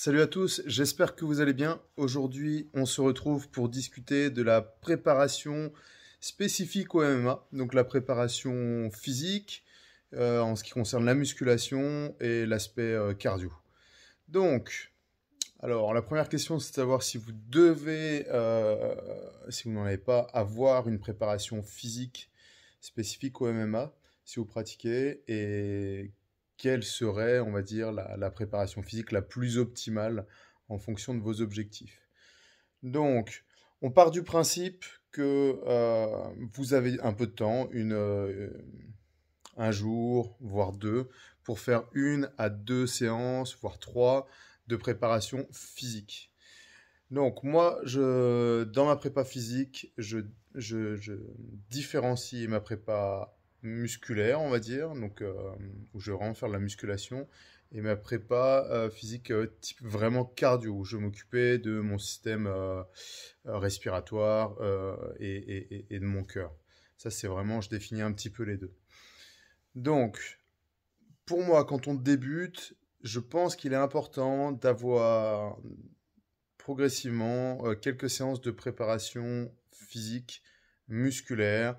Salut à tous, j'espère que vous allez bien. Aujourd'hui, on se retrouve pour discuter de la préparation spécifique au MMA, donc la préparation physique euh, en ce qui concerne la musculation et l'aspect euh, cardio. Donc, alors la première question, c'est de savoir si vous devez, euh, si vous n'en avez pas, avoir une préparation physique spécifique au MMA si vous pratiquez et quelle serait, on va dire, la, préparation physique la plus optimale en fonction de vos objectifs. Donc, on part du principe que euh, vous avez un peu de temps, une, euh, un jour, voire deux, pour faire une à deux séances, voire trois, de préparation physique. Donc moi, je, dans ma prépa physique, je, je différencie ma prépa musculaire, on va dire, donc euh, où je vais faire de la musculation, et ma prépa euh, physique euh, type vraiment cardio, où je m'occupais de mon système respiratoire et de mon cœur. Ça, c'est vraiment, je définis un petit peu les deux. Donc, pour moi, quand on débute, je pense qu'il est important d'avoir progressivement quelques séances de préparation physique, musculaire,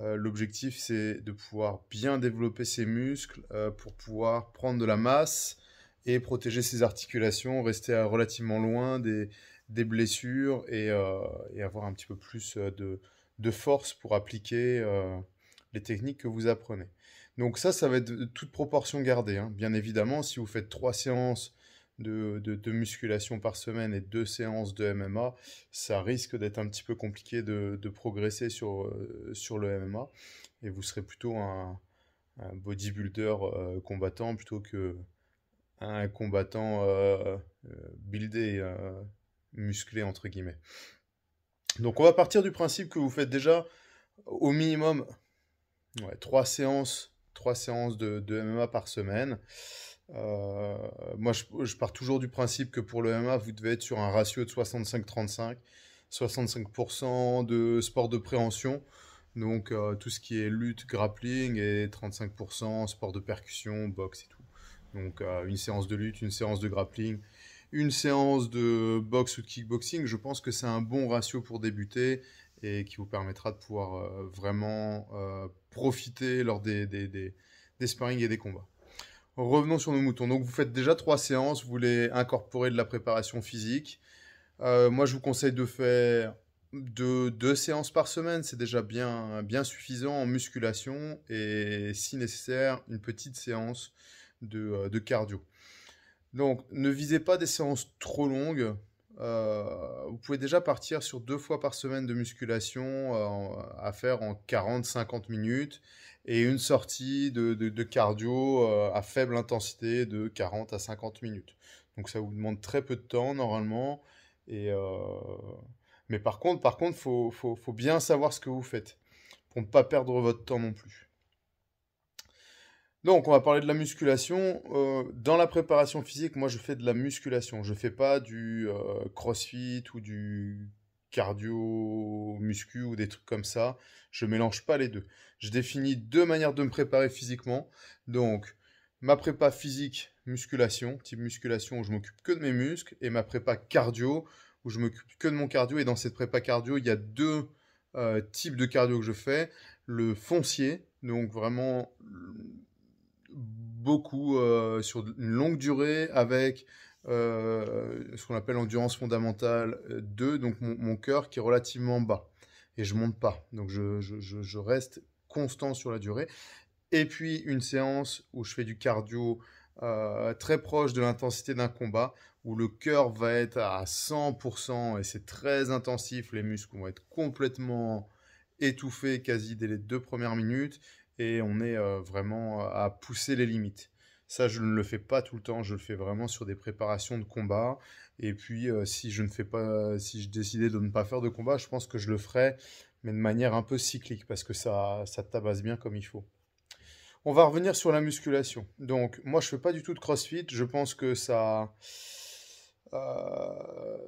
euh, l'objectif, c'est de pouvoir bien développer ses muscles euh, pour pouvoir prendre de la masse et protéger ses articulations, rester relativement loin des, blessures euh, et, avoir un petit peu plus de, force pour appliquer les techniques que vous apprenez. Donc ça, ça va être de toute proportion gardée. Hein. Bien évidemment, si vous faites trois séances de, musculation par semaine et deux séances de MMA, ça risque d'être un petit peu compliqué de, progresser sur, euh, sur le MMA. Et vous serez plutôt un, bodybuilder euh, combattant plutôt que un combattant euh, buildé, musclé, entre guillemets. Donc on va partir du principe que vous faites déjà au minimum trois séances, trois séances de, MMA par semaine. Euh, moi, je, pars toujours du principe que pour le MA, vous devez être sur un ratio de 65-35, 65%, de sport de préhension, donc euh, tout ce qui est lutte, grappling, et 35% sport de percussion, boxe et tout. Donc euh, une séance de lutte, une séance de grappling, une séance de boxe ou de kickboxing, je pense que c'est un bon ratio pour débuter et qui vous permettra de pouvoir vraiment profiter lors des, des, des, des sparring et des combats. Revenons sur nos moutons. Donc, vous faites déjà trois séances, vous voulez incorporer de la préparation physique. Euh, moi, je vous conseille de faire deux, séances par semaine, c'est déjà bien, bien suffisant en musculation et, si nécessaire, une petite séance de, euh, cardio. Donc, ne visez pas des séances trop longues. Euh, vous pouvez déjà partir sur deux fois par semaine de musculation à faire en 40-50 minutes et une sortie de, cardio euh, à faible intensité de 40 à 50 minutes. Donc ça vous demande très peu de temps normalement. Et euh, Mais par contre, par contre, faut, bien savoir ce que vous faites pour ne pas perdre votre temps non plus. Donc, on va parler de la musculation. Euh, dans la préparation physique, moi, je fais de la musculation. Je ne fais pas du crossfit ou du cardio, muscu ou des trucs comme ça. Je mélange pas les deux. Je définis deux manières de me préparer physiquement. Donc, ma prépa physique, musculation, type musculation où je m'occupe que de mes muscles, et ma prépa cardio où je m'occupe que de mon cardio. Et dans cette prépa cardio, il y a deux euh, types de cardio que je fais. Le foncier, donc vraiment beaucoup euh, sur une longue durée avec euh, ce qu'on appelle endurance fondamentale 2, euh, donc mon, cœur qui est relativement bas. Et je monte pas. Donc je, reste constant sur la durée. Et puis une séance où je fais du cardio euh, très proche de l'intensité d'un combat, où le cœur va être à 100% et c'est très intensif. Les muscles vont être complètement étouffés quasi dès les deux premières minutes et on est vraiment à pousser les limites. Ça, je ne le fais pas tout le temps. Je le fais vraiment sur des préparations de combat. Et puis, euh, si je ne fais pas, si je décidais de ne pas faire de combat, je pense que je le ferais, mais de manière un peu cyclique, parce que ça, ça tabasse bien comme il faut. On va revenir sur la musculation. Donc, moi, je fais pas du tout de CrossFit. Je pense que ça. Euh,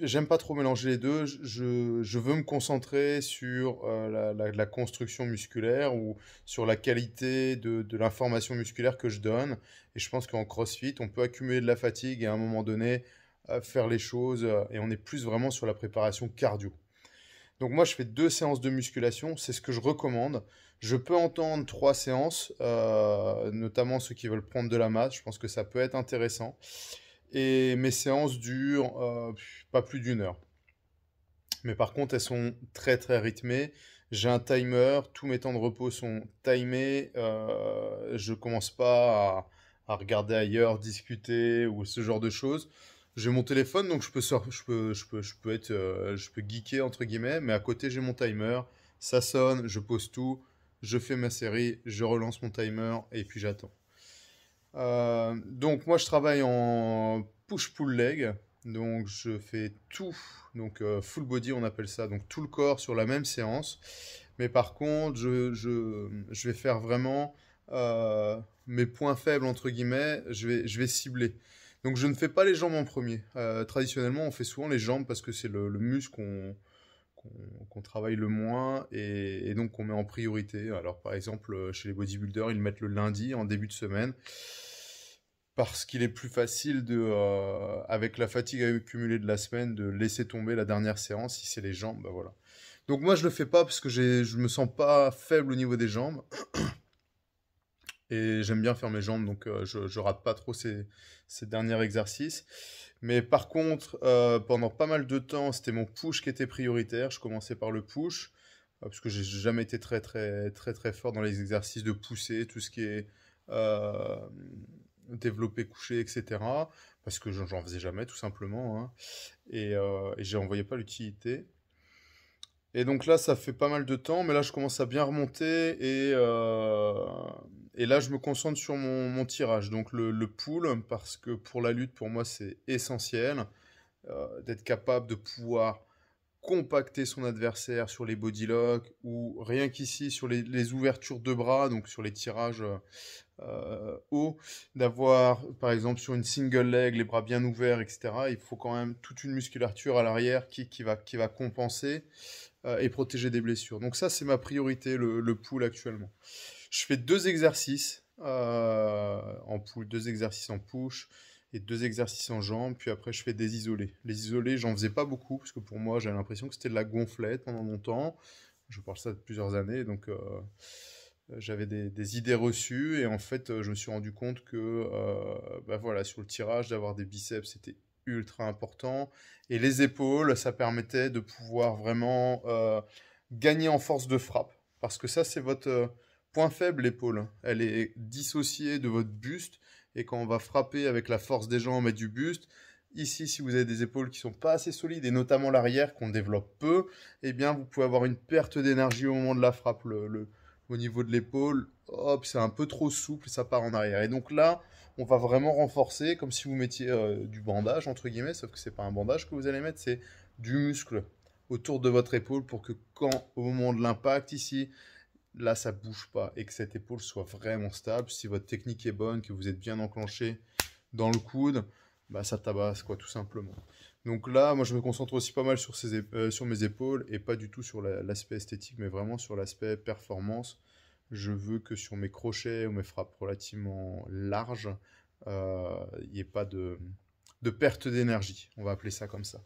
j'aime pas trop mélanger les deux. Je, veux me concentrer sur euh, la, construction musculaire ou sur la qualité de, l'information musculaire que je donne. Et je pense qu'en CrossFit, on peut accumuler de la fatigue et à un moment donné euh, faire les choses. Euh, et on est plus vraiment sur la préparation cardio. Donc moi, je fais deux séances de musculation. C'est ce que je recommande. Je peux entendre trois séances, notamment ceux qui veulent prendre de la masse. Je pense que ça peut être intéressant. Et mes séances durent euh, pas plus d'une heure. Mais par contre, elles sont très très rythmées. J'ai un timer, tous mes temps de repos sont timés. Euh, je commence pas à, regarder ailleurs, discuter ou ce genre de choses. J'ai mon téléphone, donc je peux, je je peux, je être, euh, je peux geeker entre guillemets, mais à côté j'ai mon timer. Ça sonne, je pose tout, je fais ma série, je relance mon timer et puis j'attends. Euh, donc moi je travaille en push-pull leg, donc je fais tout, donc euh, full body on appelle ça, donc tout le corps sur la même séance. Mais par contre je, vais faire vraiment euh, mes points faibles entre guillemets, je vais, cibler. Donc je ne fais pas les jambes en premier. traditionnellement on fait souvent les jambes parce que c'est le muscle qu'on qu'on travaille le moins et, donc qu'on met en priorité. Alors par exemple, euh, chez les bodybuilders, ils mettent le lundi en début de semaine parce qu'il est plus facile de, euh, avec la fatigue accumulée de la semaine, de laisser tomber la dernière séance si c'est les jambes, bah voilà. Donc moi je le fais pas parce que je ne me sens pas faible au niveau des jambes. Et j'aime bien faire mes jambes, donc euh, je, je, rate pas trop ces, derniers exercices. Mais par contre, euh, pendant pas mal de temps, c'était mon push qui était prioritaire. Je commençais par le push, euh, parce que j'ai jamais été très, très, très, très fort dans les exercices de pousser, tout ce qui est développé, couché, etc. Parce que j'en faisais jamais, tout simplement. Hein. Et, et j'en voyais pas l'utilité. Et donc là, ça fait pas mal de temps, mais là, je commence à bien remonter et et là, je me concentre sur mon, tirage, donc le, le, pool, parce que pour la lutte, pour moi, c'est essentiel euh, d'être capable de pouvoir compacter son adversaire sur les body locks ou rien qu'ici sur les, ouvertures de bras, donc sur les tirages euh, euh, hauts, d'avoir par exemple sur une single leg les bras bien ouverts, etc. Il faut quand même toute une musculature à l'arrière qui, va, compenser et protéger des blessures. Donc ça c'est ma priorité, le, le pool actuellement. Je fais deux exercices euh, en deux exercices en push et deux exercices en jambes. Puis après, je fais des isolés. Les isolés, j'en faisais pas beaucoup parce que pour moi, j'avais l'impression que c'était de la gonflette pendant longtemps. Je parle ça de plusieurs années, donc euh, j'avais des, idées reçues et en fait, je me suis rendu compte que, euh, bah voilà, sur le tirage, d'avoir des biceps, c'était ultra important. Et les épaules, ça permettait de pouvoir vraiment euh, gagner en force de frappe parce que ça, c'est votre Point faible, l'épaule. Elle est dissociée de votre buste. Et quand on va frapper avec la force des jambes et du buste, ici, si vous avez des épaules qui sont pas assez solides, et notamment l'arrière, qu'on développe peu, et eh bien, vous pouvez avoir une perte d'énergie au moment de la frappe. Le, au niveau de l'épaule, hop, c'est un peu trop souple, ça part en arrière. Et donc là, on va vraiment renforcer, comme si vous mettiez euh, du bandage, entre guillemets, sauf que c'est pas un bandage que vous allez mettre, c'est du muscle autour de votre épaule pour que quand, au moment de l'impact ici, là ça bouge pas et que cette épaule soit vraiment stable. Si votre technique est bonne, que vous êtes bien enclenché dans le coude, bah ça tabasse quoi tout simplement. Donc là, moi je me concentre aussi pas mal sur, euh, mes épaules et pas du tout sur l'aspect esthétique, mais vraiment sur l'aspect performance. Je veux que sur mes crochets ou mes frappes relativement larges, euh, il n'y ait pas de perte d'énergie. On va appeler ça comme ça.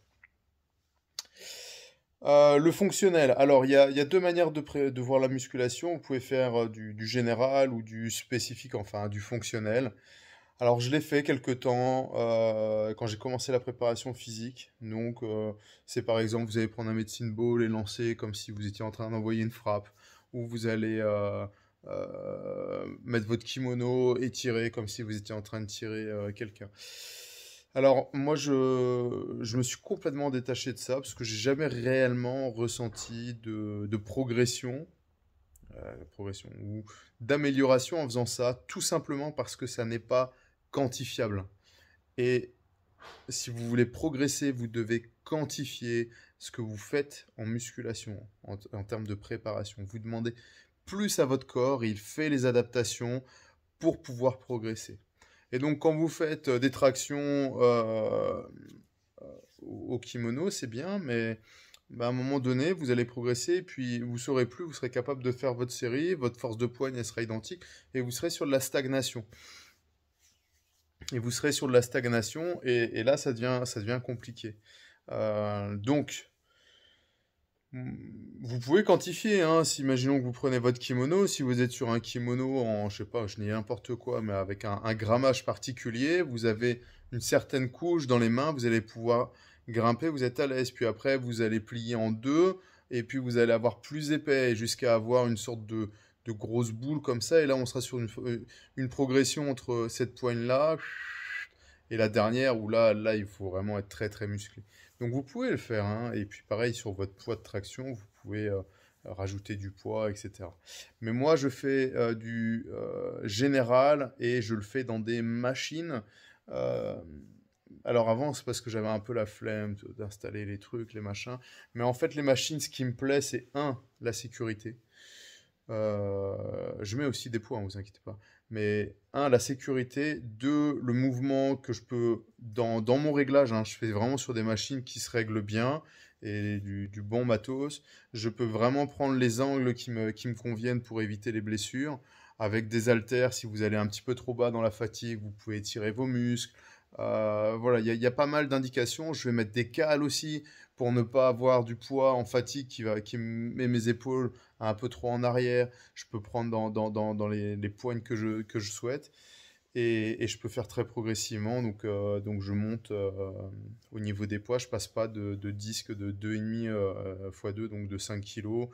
Euh, le fonctionnel, alors il y, a, deux manières de, voir la musculation. Vous pouvez faire euh, du, général ou du spécifique, enfin du fonctionnel. Alors je l'ai fait quelques temps euh, quand j'ai commencé la préparation physique. Donc c'est par exemple, vous allez prendre un medicine ball et lancer comme si vous étiez en train d'envoyer une frappe, ou vous allez mettre votre kimono et tirer comme si vous étiez en train de tirer quelqu'un. Alors moi je, me suis complètement détaché de ça parce que j'ai jamais réellement ressenti de, progression, euh, progression ou d'amélioration en faisant ça, tout simplement parce que ça n'est pas quantifiable. Et si vous voulez progresser, vous devez quantifier ce que vous faites en musculation, en termes de préparation. Vous demandez plus à votre corps, il fait les adaptations pour pouvoir progresser. Et donc, quand vous faites euh, des tractions euh, euh, au kimono, c'est bien, mais bah, à un moment donné, vous allez progresser, et puis vous saurez plus, vous serez capable de faire votre série, votre force de poigne, sera identique, et vous serez sur de la stagnation. Et vous serez sur de la stagnation, et, là, ça devient, ça devient compliqué. donc, vous pouvez quantifier, hein, si imaginons que vous prenez votre kimono, si vous êtes sur un kimono en, je sais pas, je n'ai n'importe quoi, mais avec un, grammage particulier, vous avez une certaine couche dans les mains, vous allez pouvoir grimper, vous êtes à l'aise, puis après vous allez plier en deux, et puis vous allez avoir plus épais, jusqu'à avoir une sorte de, de, grosse boule comme ça, et là on sera sur une, euh, une progression entre cette poigne-là et la dernière, où là, là il faut vraiment être très très musclé. Donc vous pouvez le faire. Hein. Et puis pareil, sur votre poids de traction, vous pouvez euh, rajouter du poids, etc. Mais moi, je fais euh, du euh, général et je le fais dans des machines. alors avant, c'est parce que j'avais un peu la flemme d'installer les trucs, les machins. Mais en fait, les machines, ce qui me plaît, c'est un, la sécurité. je mets aussi des poids, ne hein, vous inquiétez pas mais un, la sécurité, deux, le mouvement que je peux, dans, mon réglage, hein, je fais vraiment sur des machines qui se règlent bien et du, bon matos, je peux vraiment prendre les angles qui me, conviennent pour éviter les blessures. Avec des haltères, si vous allez un petit peu trop bas dans la fatigue, vous pouvez étirer vos muscles. Euh, voilà, il y, a pas mal d'indications. Je vais mettre des cales aussi pour ne pas avoir du poids en fatigue qui, va, qui met mes épaules un peu trop en arrière. Je peux prendre dans, dans, dans, dans les, poignes que je, que je souhaite. Et, je peux faire très progressivement. Donc, euh, donc je monte euh, au niveau des poids. Je passe pas de, de disque de 2,5 x 2, donc de 5 kg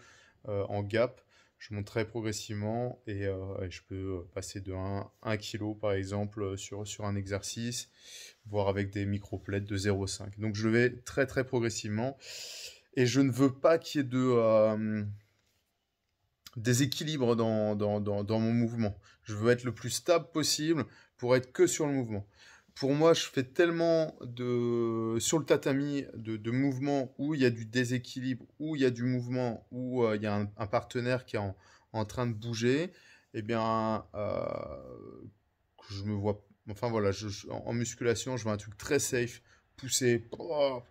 euh, en gap je monte très progressivement et, euh, je peux euh, passer de 1, kg par exemple euh, sur, sur un exercice, voire avec des micro de 0,5. Donc je vais très très progressivement et je ne veux pas qu'il y ait de déséquilibre dans, dans, mon mouvement. Je veux être le plus stable possible pour être que sur le mouvement pour moi, je fais tellement de sur le tatami de, de mouvements où il y a du déséquilibre, où il y a du mouvement, où euh, il y a un, partenaire qui est en, train de bouger. Eh bien, euh, je me vois. Enfin voilà, je, en, musculation, je vois un truc très safe, pousser, pop,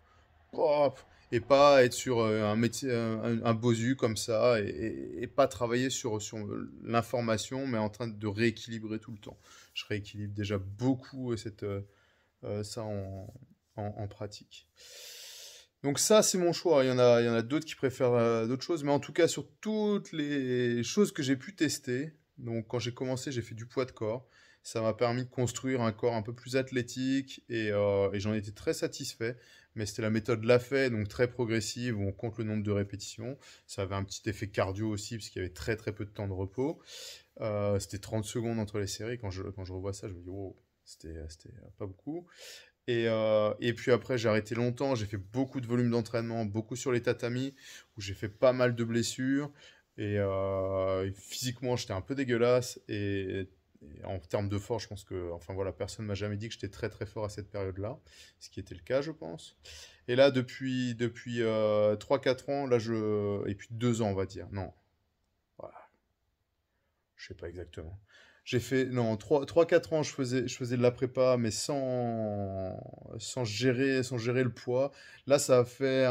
pop, et pas être sur euh, un métier, euh, un, bosu comme ça, et, pas travailler sur, sur l'information, mais en train de rééquilibrer tout le temps. Je rééquilibre déjà beaucoup euh, cette, ça en, pratique. Donc ça, c'est mon choix. Il y en a, il y en a d'autres qui préfèrent d'autres choses, mais en tout cas, sur toutes les choses que j'ai pu tester, donc quand j'ai commencé, j'ai fait du poids de corps. Ça m'a permis de construire un corps un peu plus athlétique et, et j'en étais très satisfait mais c'était la méthode la fait, donc très progressive, où on compte le nombre de répétitions. Ça avait un petit effet cardio aussi, parce qu'il y avait très très peu de temps de repos. Euh, c'était 30 secondes entre les séries. Quand je, quand je revois ça, je me dis, Oh, c'était pas beaucoup. Euh, et, puis après, j'ai arrêté longtemps. J'ai fait beaucoup de volume d'entraînement, beaucoup sur les tatamis, où j'ai fait pas mal de blessures. Et euh, physiquement, j'étais un peu dégueulasse. Et en termes de force, je pense que, enfin voilà, personne m'a jamais dit que j'étais très très fort à cette période-là, ce qui était le cas, je pense. Et là, depuis, depuis euh, 3-4 ans, là, je... et puis 2 ans, on va dire, non. Voilà. Je sais pas exactement. J'ai fait, non, 3-4 ans, je faisais, je faisais de la prépa, mais sans, sans, gérer, sans gérer le poids. Là, ça a fait,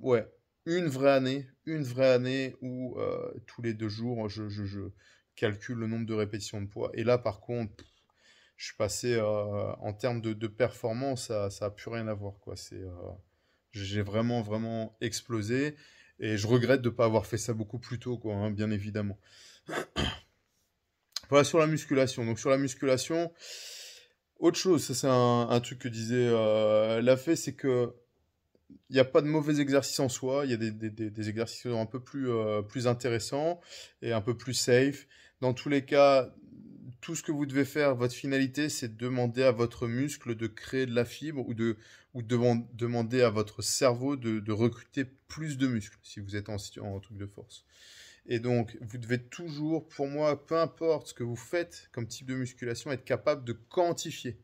ouais, une vraie année, une vraie année où euh, tous les deux jours, je, je, je, calcule le nombre de répétitions de poids. Et là, par contre, je suis passé euh, en termes de, performance, ça n'a plus rien à voir. Quoi. C'est, euh, j'ai vraiment, vraiment explosé. Et je regrette de ne pas avoir fait ça beaucoup plus tôt, quoi, hein, bien évidemment. voilà sur la musculation. Donc sur la musculation, autre chose, ça c'est un, truc que disait euh, la fée, c'est que il n'y a pas de mauvais exercices en soi, il y a des, exercices un peu plus, plus intéressants et un peu plus safe. Dans tous les cas, tout ce que vous devez faire, votre finalité, c'est de demander à votre muscle de créer de la fibre ou de, demander à votre cerveau de, recruter plus de muscles si vous êtes en, en truc de force. Et donc, vous devez toujours, pour moi, peu importe ce que vous faites comme type de musculation, être capable de quantifier.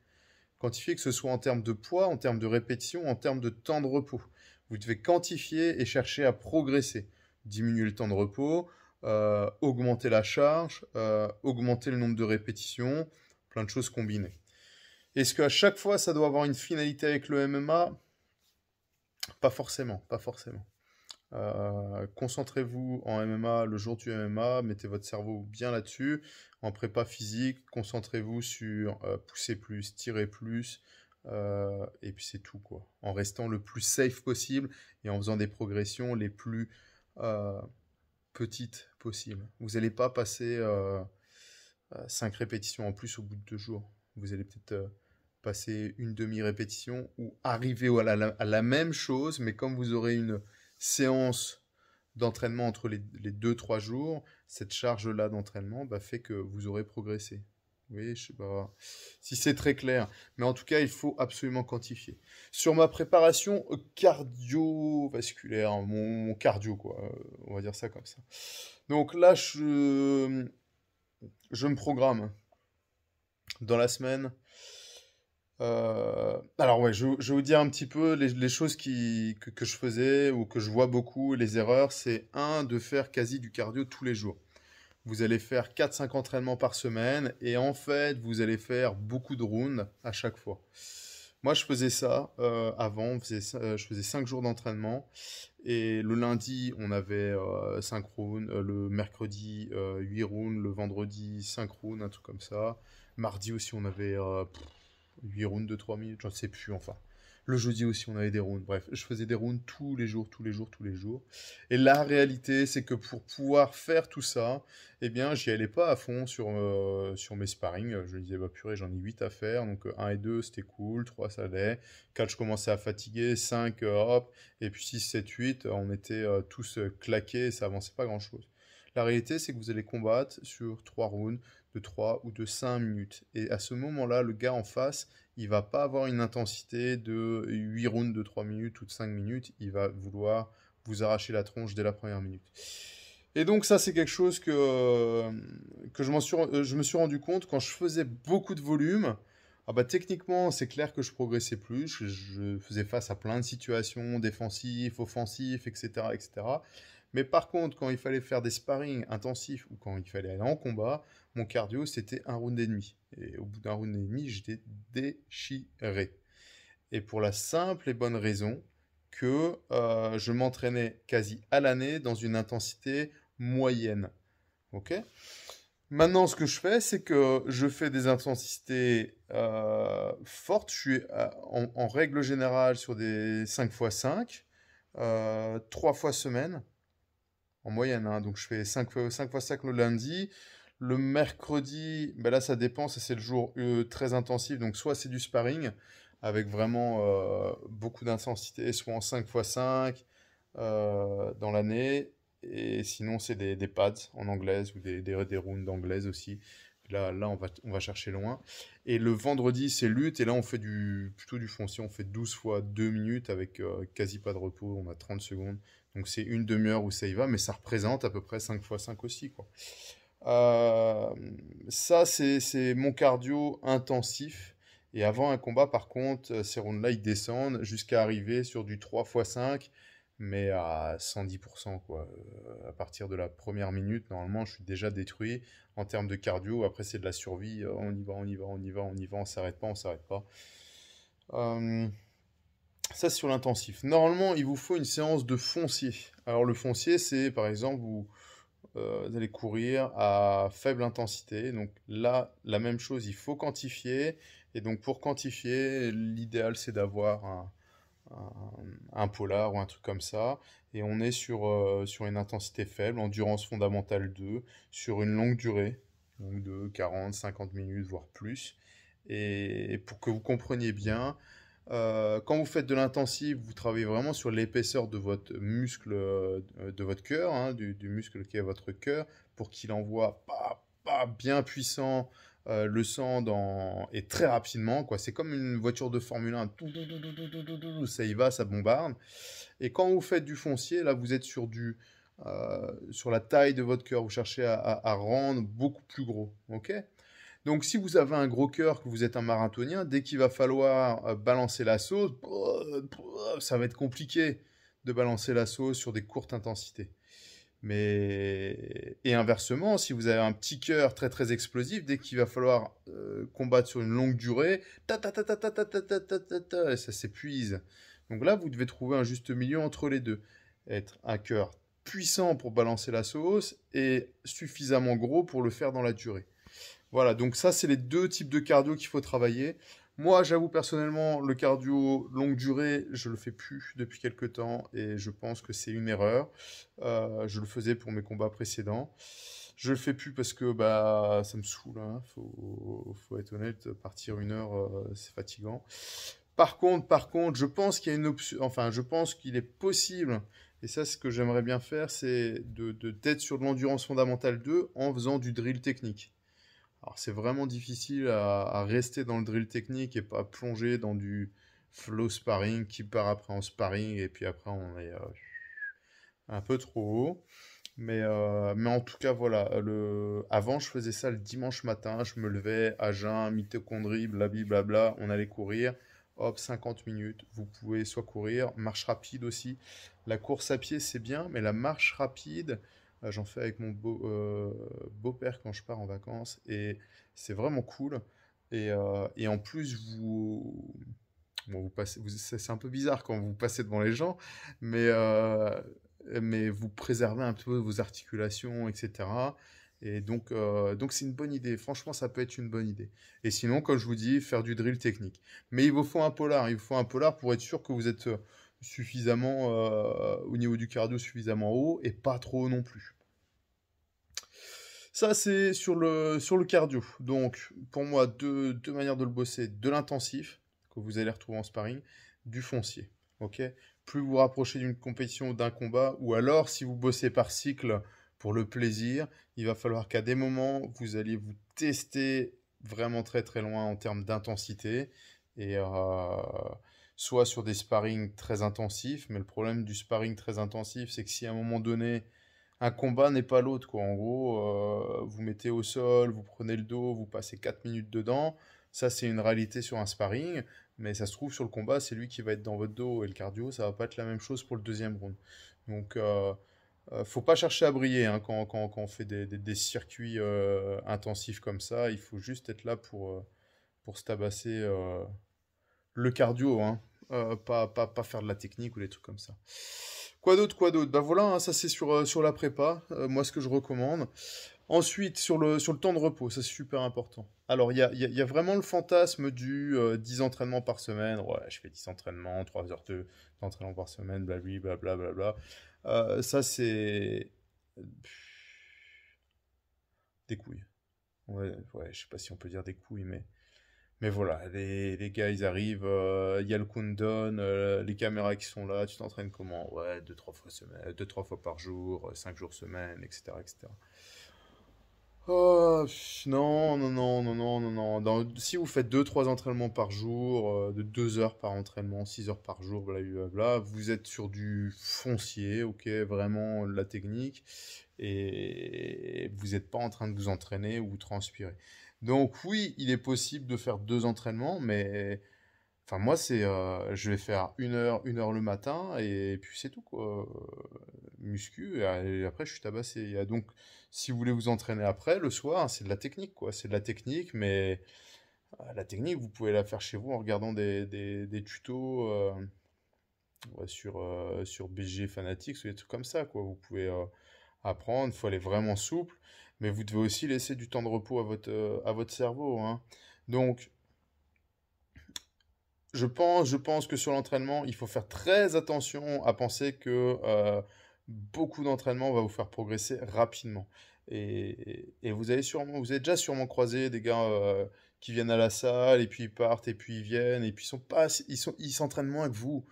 Quantifier que ce soit en termes de poids, en termes de répétition, en termes de temps de repos. Vous devez quantifier et chercher à progresser. Diminuer le temps de repos, euh, augmenter la charge, euh, augmenter le nombre de répétitions, plein de choses combinées. Est-ce qu'à chaque fois ça doit avoir une finalité avec le MMA Pas forcément, pas forcément. Euh, concentrez-vous en MMA le jour du MMA, mettez votre cerveau bien là-dessus. En prépa physique, concentrez-vous sur pousser plus, tirer plus, et puis c'est tout quoi. En restant le plus safe possible et en faisant des progressions les plus petite possible. Vous n'allez pas passer euh, 5 euh, répétitions en plus au bout de deux jours. Vous allez peut-être euh, passer une demi-répétition ou arriver à la, même chose, mais comme vous aurez une séance d'entraînement entre les, 2 deux, trois jours, cette charge-là d'entraînement bah, fait que vous aurez progressé. Oui, je sais pas si c'est très clair, mais en tout cas, il faut absolument quantifier. Sur ma préparation cardiovasculaire, mon, cardio, quoi, euh, on va dire ça comme ça. Donc là, je, me programme dans la semaine. Euh, alors ouais, je, vais vous dire un petit peu les, choses que, je faisais ou que je vois beaucoup, les erreurs. C'est un, de faire quasi du cardio tous les jours. Vous allez faire 4-5 entraînements par semaine et en fait, vous allez faire beaucoup de rounds à chaque fois. Moi, je faisais ça euh, avant, euh, je faisais 5 jours d'entraînement. Et le lundi, on avait 5 euh, rounds. le mercredi, 8 rounds. Le vendredi, 5 rounds, un truc comme ça. Mardi aussi, on avait 8 rounds de 3 minutes, je ne sais plus, enfin. Le jeudi aussi, on avait des rounds. Bref, je faisais des rounds tous les jours, tous les jours, tous les jours. Et la réalité, c'est que pour pouvoir faire tout ça, eh bien, j'y allais pas à fond sur, euh, sur mes sparring. Je disais, bah purée, j'en ai 8 à faire. Donc 1 euh, et 2, c'était cool. 3, ça allait. 4, je commençais à fatiguer. 5, euh, hop. Et puis 6, 7, 8, on était tous claqués ça avançait pas grand-chose. La réalité, c'est que vous allez combattre sur 3 rounds de 3 ou de 5 minutes. Et à ce moment-là, le gars en face, il va pas avoir une intensité de 8 rounds de 3 minutes ou de 5 minutes, il va vouloir vous arracher la tronche dès la première minute. Et donc ça c'est quelque chose que, que je, me suis rendu compte quand je faisais beaucoup de volume. Ah bah techniquement c'est clair que je progressais plus, je, faisais face à plein de situations défensives, offensives, etc., etc. Mais par contre quand il fallait faire des sparring intensifs ou quand il fallait aller en combat, mon cardio, c'était un round et demi. Et au bout d'un round et demi, j'étais déchiré. Et pour la simple et bonne raison que euh, je m'entraînais quasi à l'année dans une intensité moyenne. Ok Maintenant, ce que je fais, c'est que je fais des intensités euh, fortes. Je suis euh, en, règle générale sur des 5x5, 3 fois semaine en moyenne. Hein. Donc, je fais 5, 5 x 5 le lundi, le mercredi, ben là, ça dépend, c'est le jour euh, très intensif. Donc, soit c'est du sparring avec vraiment euh, beaucoup d'intensité, soit en 5x5 euh, dans l'année. Et sinon, c'est des, pads en anglaise ou des, des, rounds d'anglaise aussi. Là, là on, va, on va chercher loin. Et le vendredi, c'est lutte. Et là, on fait du, plutôt du foncier. On fait 12 fois 2 minutes avec quasi pas de repos. On a 30 secondes. Donc c'est une demi-heure où ça y va, mais ça représente à peu près 5 x 5 aussi. Quoi. Euh, ça, c'est mon cardio intensif. Et avant un combat, par contre, euh, ces rounds-là, ils descendent jusqu'à arriver sur du 3 x 5, mais à 110%. Quoi. Euh, à partir de la première minute, normalement, je suis déjà détruit en termes de cardio. Après, c'est de la survie. On y va, on y va, on y va, on y va, on s'arrête pas, on s'arrête pas. ça, c'est sur l'intensif. Normalement, il vous faut une séance de foncier. Alors, le foncier, c'est par exemple, vous, euh, d'aller courir à faible intensité. Donc là, la même chose, il faut quantifier. Et donc pour quantifier, l'idéal c'est d'avoir un, polar ou un truc comme ça. Et on est sur, euh, sur une intensité faible, endurance fondamentale 2, sur une longue durée, donc de 40, 50 minutes, voire plus. et pour que vous compreniez bien, euh, quand vous faites de l'intensif, vous travaillez vraiment sur l'épaisseur de votre muscle, euh, de votre cœur, hein, du, muscle qui est votre cœur, pour qu'il envoie pas, bien puissant euh, le sang dans... et très rapidement. C'est comme une voiture de Formule 1, ça y va, ça bombarde. Et quand vous faites du foncier, là vous êtes sur du... sur la taille de votre cœur, vous cherchez à, à rendre beaucoup plus gros. ok donc si vous avez un gros cœur, que vous êtes un marathonien, dès qu'il va falloir balancer la sauce, ça va être compliqué de balancer la sauce sur des courtes intensités. Mais et inversement, si vous avez un petit cœur très très explosif, dès qu'il va falloir combattre sur une longue durée, ça s'épuise. Donc là, vous devez trouver un juste milieu entre les deux, être un cœur puissant pour balancer la sauce et suffisamment gros pour le faire dans la durée. Voilà, donc ça, c'est les deux types de cardio qu'il faut travailler. Moi, j'avoue personnellement, le cardio longue durée, je le fais plus depuis quelques temps et je pense que c'est une erreur. Euh, je le faisais pour mes combats précédents. Je le fais plus parce que bah ça me saoule. Il hein. Faut, être honnête, partir une heure, euh, c'est fatigant. Par contre, par contre, je pense qu'il y a une option. Enfin, je pense qu'il est possible. Et ça, ce que j'aimerais bien faire, c'est de d'être sur de l'endurance fondamentale 2 en faisant du drill technique. Alors c'est vraiment difficile à, rester dans le drill technique et pas plonger dans du flow sparring qui part après en sparring et puis après on est euh, un peu trop haut. Mais, euh, mais en tout cas, voilà. Le... Avant, je faisais ça le dimanche matin. Je me levais à jeun, mitochondrie, blablabla. On allait courir. Hop, 50 minutes. Vous pouvez soit courir, marche rapide aussi. La course à pied, c'est bien, mais la marche rapide, euh, j'en fais avec mon euh, beau-père quand je pars en vacances et c'est vraiment cool. Et, euh, et, en plus, vous. vous passez, c'est un peu bizarre quand vous passez devant les gens, mais, mais vous préservez un peu vos articulations, etc. Et donc, donc c'est une bonne idée. Franchement, ça peut être une bonne idée. Et sinon, comme je vous dis, faire du drill technique. Mais il vous faut un polar. Il vous faut un polar pour être sûr que vous êtes suffisamment au niveau du cardio suffisamment haut et pas trop non plus. Ça, c'est sur le, sur le cardio. Donc, pour moi, deux, manières de le bosser. De l'intensif, que vous allez retrouver en sparring, du foncier. ok Plus vous rapprochez d'une compétition ou d'un combat, ou alors, si vous bossez par cycle pour le plaisir, il va falloir qu'à des moments, vous allez vous tester vraiment très très loin en termes d'intensité. Et... Euh, soit sur des sparring très intensifs, mais le problème du sparring très intensif, c'est que si à un moment donné, un combat n'est pas l'autre. quoi. En gros, euh, vous mettez au sol, vous prenez le dos, vous passez 4 minutes dedans. Ça, c'est une réalité sur un sparring. Mais ça se trouve, sur le combat, c'est lui qui va être dans votre dos. Et le cardio, ça va pas être la même chose pour le deuxième round. Donc, euh, euh faut pas chercher à briller hein, quand, on fait des, circuits euh, intensifs comme ça. Il faut juste être là pour, pour se tabasser le cardio. Hein. Euh, pas, pas, faire de la technique ou des trucs comme ça. Quoi d'autre, quoi d'autre Bah voilà, hein, ça c'est sur, euh, sur la prépa, euh, moi ce que je recommande. Ensuite, sur le, sur le temps de repos, ça c'est super important. Alors, il y a, y a, vraiment le fantasme du 10 entraînements par semaine. Ouais, je fais 10 entraînements, 3 heures d'entraînement par semaine, bla bla blabla. ça c'est... Des couilles. Ouais, ouais, je sais pas si on peut dire des couilles, mais mais voilà, les, les gars, ils arrivent, il euh, y a le countdown, euh, les caméras qui sont là, tu t'entraînes comment Ouais, deux trois, fois semaine, euh, deux, trois fois par jour, cinq jours semaine, etc., etc. Oh, non, non, non, non, non, non, non. si vous faites deux trois entraînements par jour, de 2 heures par entraînement, 6 heures par jour, bla, vous êtes sur du foncier, ok, vraiment la technique, et vous n'êtes pas en train de vous entraîner ou transpirer. Donc oui, il est possible de faire deux entraînements, mais enfin moi c'est, euh, je vais faire une heure, une heure le matin et puis c'est tout quoi, muscu et après je suis tabassé. donc si vous voulez vous entraîner après le soir, hein, c'est de la technique quoi, c'est de la technique, mais euh, la technique vous pouvez la faire chez vous en regardant des, tutos. Euh, sur, sur BG Fanatics ou des trucs comme ça, quoi. Vous pouvez apprendre, il faut aller vraiment souple mais vous devez aussi laisser du temps de repos à votre, euh, à votre cerveau. Hein. Donc, je pense, je pense que sur l'entraînement, il faut faire très attention à penser que euh, beaucoup d'entraînement va vous faire progresser rapidement. Et, vous avez sûrement, vous déjà sûrement croisé des gars euh, qui viennent à la salle et puis ils partent et puis ils viennent et puis ils sont pas, ils sont, ils s'entraînent moins que vous.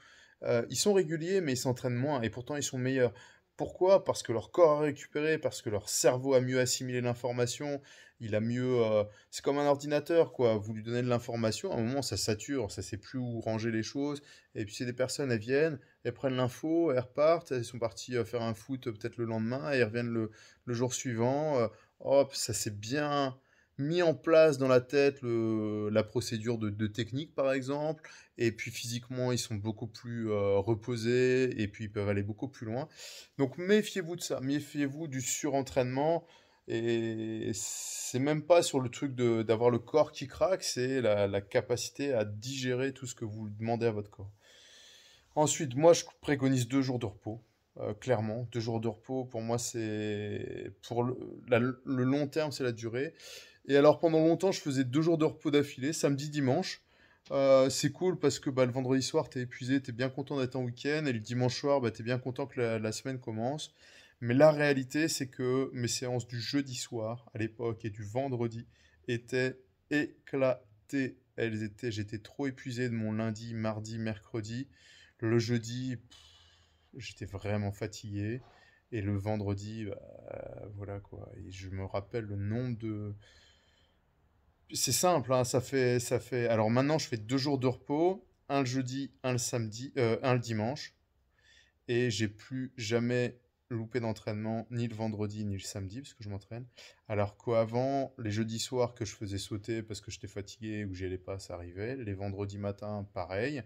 ils sont réguliers mais ils s'entraînent moins et pourtant ils sont meilleurs. Pourquoi Parce que leur corps a récupéré, parce que leur cerveau a mieux assimilé l'information, il a mieux... Euh, c'est comme un ordinateur, quoi. Vous lui donnez de l'information, à un moment, ça sature, ça sait plus où ranger les choses. Et puis, c'est des personnes, elles viennent, elles prennent l'info, elles repartent, elles sont parties euh, faire un foot euh, peut-être le lendemain, et elles reviennent le, jour suivant. hop, ça c'est bien mis en place dans la tête le, la procédure de, technique, par exemple, et puis physiquement, ils sont beaucoup plus euh, reposés, et puis ils peuvent aller beaucoup plus loin. Donc méfiez-vous de ça, méfiez-vous du surentraînement. Et c'est même pas sur le truc d'avoir le corps qui craque, c'est la, capacité à digérer tout ce que vous demandez à votre corps. Ensuite, moi, je préconise deux jours de repos. Euh, clairement. Deux jours de repos, pour moi, c'est. Pour le, long terme, c'est la durée. Et alors pendant longtemps, je faisais deux jours de repos d'affilée, samedi, dimanche. Euh, c'est cool parce que bah, le vendredi soir, tu es épuisé, tu es bien content d'être en week-end, et le dimanche soir, bah, es bien content que la, semaine commence. Mais la réalité, c'est que mes séances du jeudi soir à l'époque et du vendredi étaient éclatées. Elles étaient, j'étais trop épuisé de mon lundi, mardi, mercredi. Le jeudi, j'étais vraiment fatigué. Et le vendredi, bah, voilà quoi. Et je me rappelle le nombre de, c'est simple, hein, ça, fait, ça fait. Alors maintenant, je fais deux jours de repos, un le jeudi, un le samedi, euh, un le dimanche. Et j'ai plus jamais loupé d'entraînement ni le vendredi ni le samedi parce que je m'entraîne. Alors qu'avant, les jeudis soirs que je faisais sauter parce que j'étais fatigué ou j'y allais pas, ça arrivait. Les vendredis matins, pareil.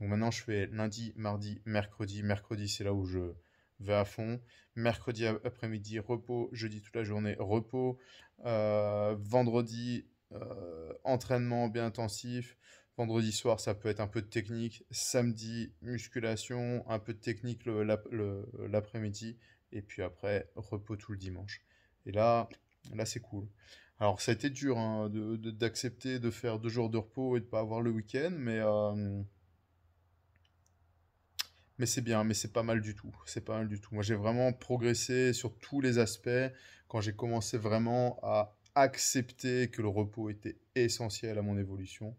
Donc maintenant, je fais lundi, mardi, mercredi. Mercredi, c'est là où je vais à fond. Mercredi après-midi, repos. Jeudi toute la journée, repos. Euh, vendredi, euh, entraînement bien intensif. Vendredi soir, ça peut être un peu de technique. Samedi, musculation, un peu de technique l'après-midi. Et puis après, repos tout le dimanche. Et là, là c'est cool. Alors, ça a été dur hein, d'accepter de, faire deux jours de repos et de pas avoir le week-end, mais, euh, mais c'est bien, mais c'est pas mal du tout. C'est pas mal du tout. Moi, j'ai vraiment progressé sur tous les aspects quand j'ai commencé vraiment à accepter que le repos était essentiel à mon évolution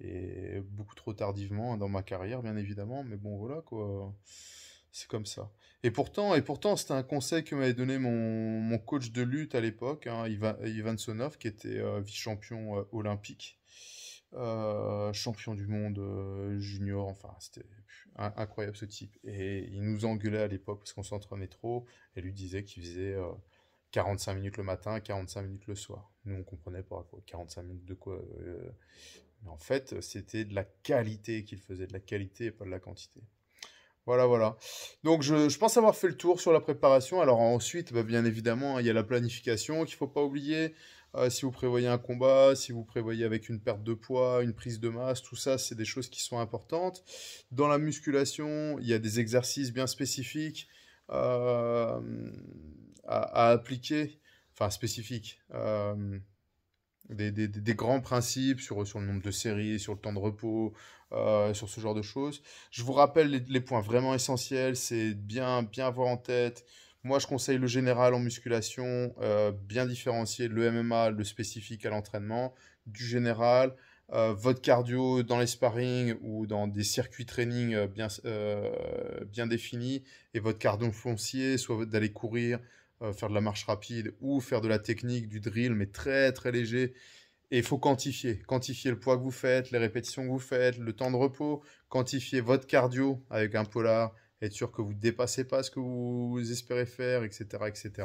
et beaucoup trop tardivement dans ma carrière bien évidemment mais bon voilà quoi c'est comme ça et pourtant et pourtant c'était un conseil que m'avait donné mon, coach de lutte à l'époque hein, Ivan, Sonov qui était euh, vice champion euh, olympique euh, champion du monde junior enfin c'était incroyable ce type et il nous engueulait à l'époque parce qu'on s'entraînait trop et lui disait qu'il faisait 45 minutes le matin, 45 minutes le soir. Nous, on comprenait pas 45 minutes de quoi euh, en fait, c'était de la qualité qu'il faisait, de la qualité et pas de la quantité. Voilà, voilà. Donc, je, pense avoir fait le tour sur la préparation. Alors, ensuite, bah, bien évidemment, hein, il y a la planification qu'il ne faut pas oublier. Euh, si vous prévoyez un combat, si vous prévoyez avec une perte de poids, une prise de masse, tout ça, c'est des choses qui sont importantes. Dans la musculation, il y a des exercices bien spécifiques. Euh, à, appliquer, enfin spécifique, euh, des, grands principes sur, le nombre de séries, sur le temps de repos, euh, sur ce genre de choses. Je vous rappelle les, points vraiment essentiels, c'est bien, bien avoir en tête. Moi, je conseille le général en musculation, bien différencier le MMA, le spécifique à l'entraînement, du général. Euh, votre cardio dans les sparring ou dans des circuits training euh, euh, bien, définis et votre cardio foncier, soit d'aller courir, faire de la marche rapide ou faire de la technique, du drill, mais très très léger. Et il faut quantifier, quantifier le poids que vous faites, les répétitions que vous faites, le temps de repos, quantifier votre cardio avec un polar, être sûr que vous ne dépassez pas ce que vous espérez faire, etc. etc.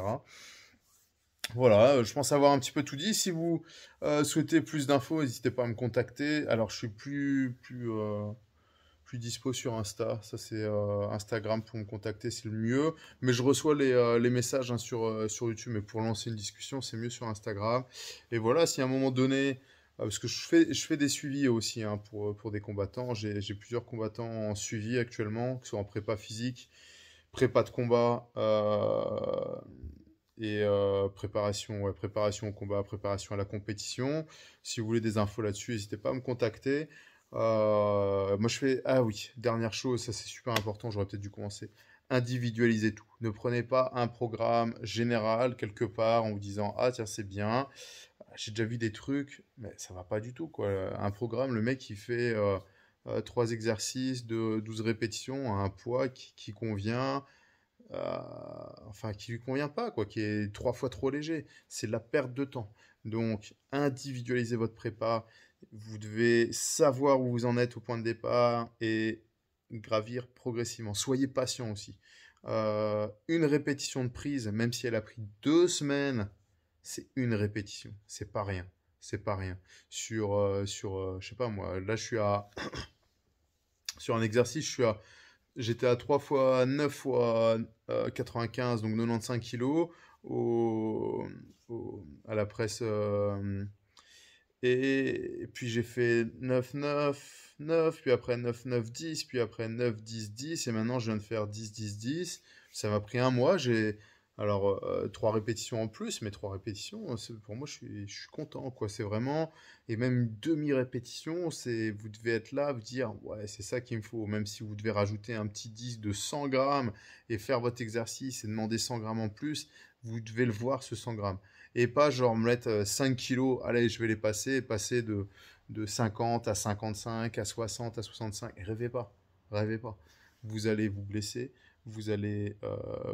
Voilà, euh, je pense avoir un petit peu tout dit. Si vous euh, souhaitez plus d'infos, n'hésitez pas à me contacter. Alors, je suis plus, plus, euh, dispo sur Insta. Ça, c'est Instagram pour me contacter, c'est le mieux. Mais je reçois les, messages hein, sur, sur YouTube. Mais pour lancer une discussion, c'est mieux sur Instagram. Et voilà, si à un moment donné, parce que je fais, je fais des suivis aussi hein, pour, pour des combattants. J'ai plusieurs combattants en suivi actuellement, qui sont en prépa physique, prépa de combat et euh, préparation, au combat, préparation à la compétition. Si vous voulez des infos là-dessus, n'hésitez pas à me contacter. Euh, moi, je fais. Ah oui, dernière chose, ça c'est super important, j'aurais peut-être dû commencer. Individualisez tout. Ne prenez pas un programme général quelque part en vous disant Ah, tiens, c'est bien, j'ai déjà vu des trucs, mais ça va pas du tout. quoi. Un programme, le mec, il fait. Euh, trois exercices de 12 répétitions un poids qui convient, euh, enfin qui lui convient pas, quoi, qui est trois fois trop léger. C'est la perte de temps. Donc individualisez votre prépa. Vous devez savoir où vous en êtes au point de départ et gravir progressivement. Soyez patient aussi. Euh, une répétition de prise, même si elle a pris deux semaines, c'est une répétition. C'est pas rien. C'est pas rien. Sur, euh, sur je sais pas moi, là je suis à. sur un exercice, je suis à J'étais à 3 fois 9 fois 95, euh, donc 95 kilos, à la presse. Euh, et, et, puis j'ai fait 9, 9, 9, puis après 9, 9, 10, puis après 9, 10, 10, et maintenant je viens de faire 10, 10, 10. Ça m'a pris un mois, j'ai alors, euh, trois répétitions en plus, mais trois répétitions, euh, pour moi, je suis, je suis content, quoi. C'est vraiment, et même une demi-répétition, c'est, vous devez être là, vous dire, ouais, c'est ça qu'il me faut, même si vous devez rajouter un petit disque de 100 grammes et faire votre exercice et demander 100 grammes en plus, vous devez le voir, ce 100 grammes. Et pas, genre, mettre 5 euh, kilos, allez, je vais les passer, passer de, de 50 à 55, à 60, à 65. Rêvez pas, rêvez pas. Vous allez vous blesser, vous allez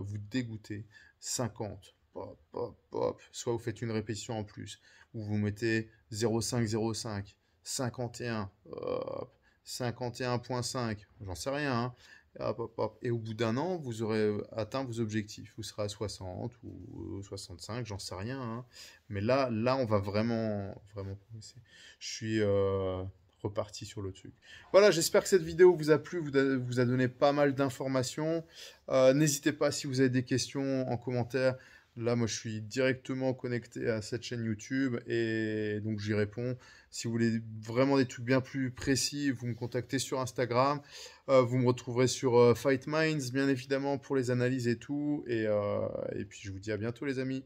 vous dégoûter, 50. Pop, pop, pop. Soit vous faites une répétition en plus, ou vous mettez 0,5, 0,5, 51, hop, 51,5, j'en sais rien. Hein. Hop, hop, hop. Et au bout d'un an, vous aurez euh, atteint vos objectifs. Vous serez à 60 ou 65, euh, j'en sais rien. Hein. Mais là, là, on va vraiment, vraiment progresser. Je suis, euh, reparti sur le truc. Voilà, j'espère que cette vidéo vous a plu, vous a, vous donné pas mal d'informations. Euh, n'hésitez pas si vous avez des questions en commentaire. Là, moi, je suis directement connecté à cette chaîne YouTube et donc j'y réponds. Si vous voulez vraiment des trucs bien plus précis, vous me contactez sur Instagram. Euh, vous me retrouverez sur euh, Fight Minds, bien évidemment, pour les analyses et tout. et puis, je vous dis à bientôt, les amis.